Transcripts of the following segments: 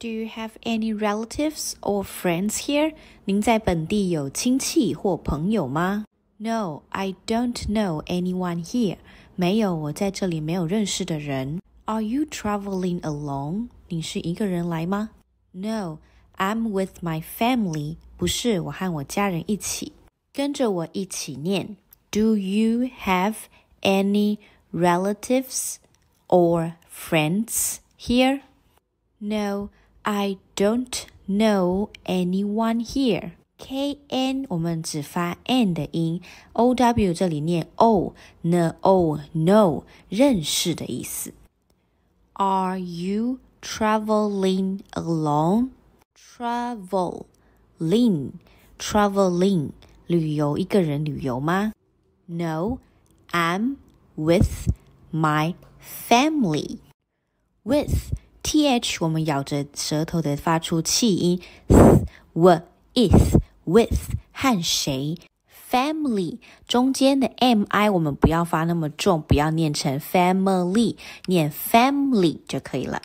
Do you have any relatives or friends here? 您在本地有亲戚或朋友吗？No, I don't know anyone here. 没有，我在这里没有认识的人。Are you traveling alone? 你是一个人来吗？No, I'm with my family. 不是，我和我家人一起。跟着我一起念。Do you have any relatives or friends here? No. I don't know anyone here. K N 我们只发 n 的音，O W 这里念 o n o no 认识的意思。Are you traveling alone? Traveling, traveling 旅游一个人旅游吗？No, I'm with my family. With t h 我们咬着舌头的发出气音。w is with 和谁？family 中间的 m i 我们不要发那么重，不要念成 family，念 family 就可以了。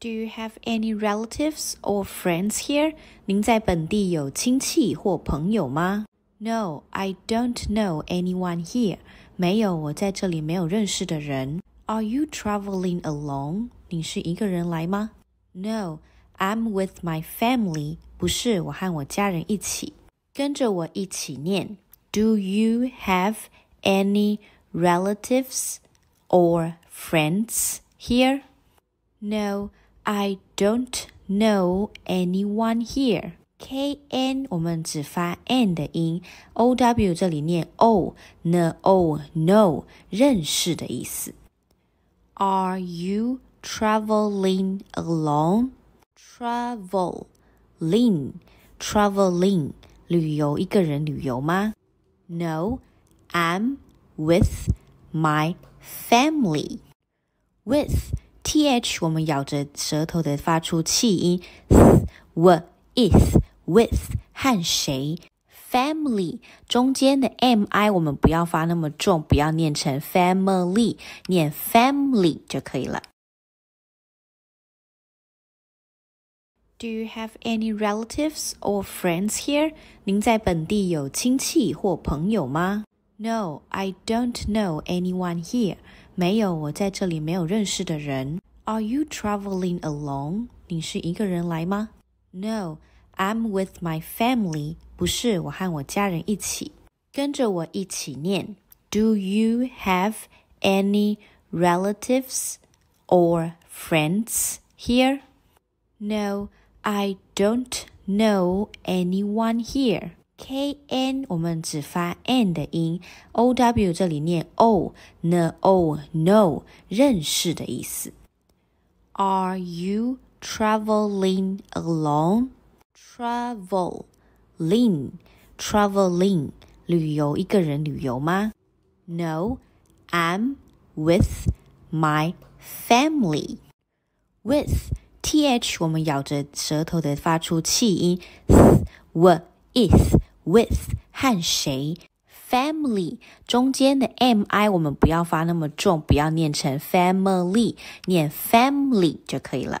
Do you have any relatives or friends here？您在本地有亲戚或朋友吗？No, I don't know anyone here. 没有，我在这里没有认识的人。Are you traveling alone？你是一个人来吗？No, I'm with my family。不是，我和我家人一起。跟着我一起念：Do you have any relatives or friends here? No, I don't know anyone here. k n 我们只发 n 的音，o w 这里念 o 呢 o no 认识的意思。Are you traveling alone? Traveling, traveling 旅游一个人旅游吗？No, I'm with my family. With t h 我们咬着舌头的发出气音，w is with 和谁。Family 中间的 m i 我们不要发那么重，不要念成 family，念 family 就可以了。Do you have any relatives or friends here？您在本地有亲戚或朋友吗？No, I don't know anyone here。没有，我在这里没有认识的人。Are you traveling alone？你是一个人来吗？No。I'm with my family，不是我和我家人一起。跟着我一起念：Do you have any relatives or friends here? No, I don't know anyone here. K N 我们只发 n 的音，O W 这里念 o n o no 认识的意思。Are you traveling alone? Traveling, traveling，旅游，一个人旅游吗？No, I'm with my family. With T 我们咬着舌头的发出气音，w is with 和谁？Family 中间的 m i 我们不要发那么重，不要念成 family，念 family 就可以了。